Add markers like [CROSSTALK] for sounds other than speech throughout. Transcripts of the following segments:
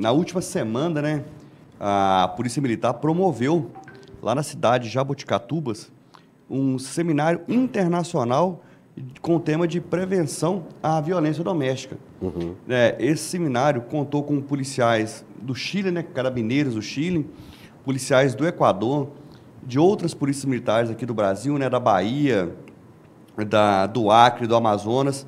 na última semana, né, a Polícia Militar promoveu lá na cidade de Jaboticatubas um seminário internacional com o tema de prevenção à violência doméstica. Uhum. É, esse seminário contou com policiais do Chile, né, carabineiros do Chile, policiais do Equador, de outras polícias militares aqui do Brasil, né, da Bahia, da, do Acre, do Amazonas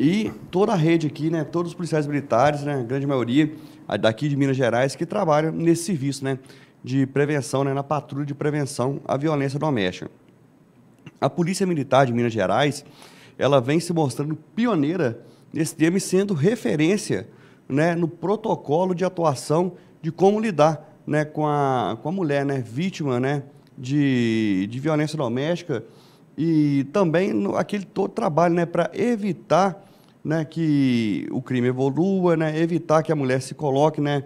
e toda a rede aqui, né? Todos os policiais militares, né? A grande maioria daqui de Minas Gerais que trabalham nesse serviço, né? De prevenção, né? Na patrulha de prevenção à violência doméstica. A Polícia Militar de Minas Gerais, ela vem se mostrando pioneira nesse tema e sendo referência, né? No protocolo de atuação de como lidar, né? Com a, com a mulher, né? Vítima, né? De, de violência doméstica e também no, aquele todo trabalho né, para evitar né, que o crime evolua, né, evitar que a mulher se coloque né,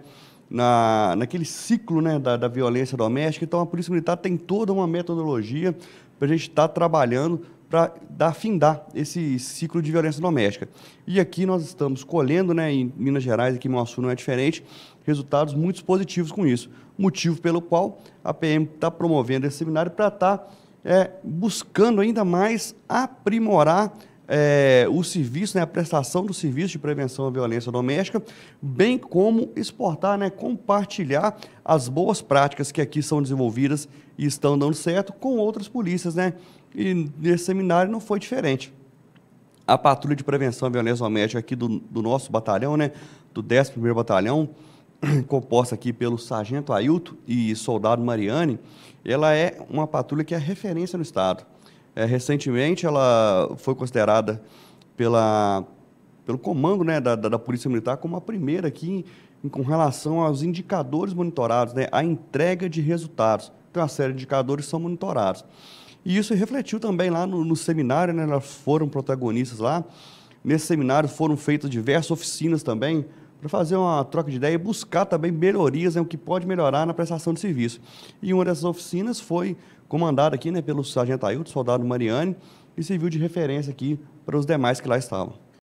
na, naquele ciclo né, da, da violência doméstica. Então, a Polícia Militar tem toda uma metodologia para a gente estar tá trabalhando para dar findar esse ciclo de violência doméstica. E aqui nós estamos colhendo, né, em Minas Gerais, aqui em Moacir não é diferente, resultados muito positivos com isso. Motivo pelo qual a PM está promovendo esse seminário para estar tá, é, buscando ainda mais aprimorar é, o serviço, né, a prestação do serviço de prevenção à violência doméstica, bem como exportar, né, compartilhar as boas práticas que aqui são desenvolvidas e estão dando certo com outras polícias, né? E nesse seminário não foi diferente. A patrulha de prevenção à violência doméstica aqui do, do nosso batalhão, né, do 11º Batalhão, [CLEARS THROAT] composta aqui pelo Sargento Ailton e Soldado Mariane, ela é uma patrulha que é referência no estado é, recentemente, ela foi considerada pela, pelo comando né, da, da, Polícia Militar como a primeira aqui em, com relação aos indicadores monitorados, né, a entrega de resultados. Então, a série de indicadores são monitorados. E isso refletiu também lá no, no seminário, né, elas foram protagonistas lá. Nesse seminário foram feitas diversas oficinas também para fazer uma troca de ideia e buscar também melhorias, né, o que pode melhorar na prestação de serviço. E uma dessas oficinas foi comandada aqui né, pelo sargento Ailton, soldado Mariani, e serviu de referência aqui para os demais que lá estavam.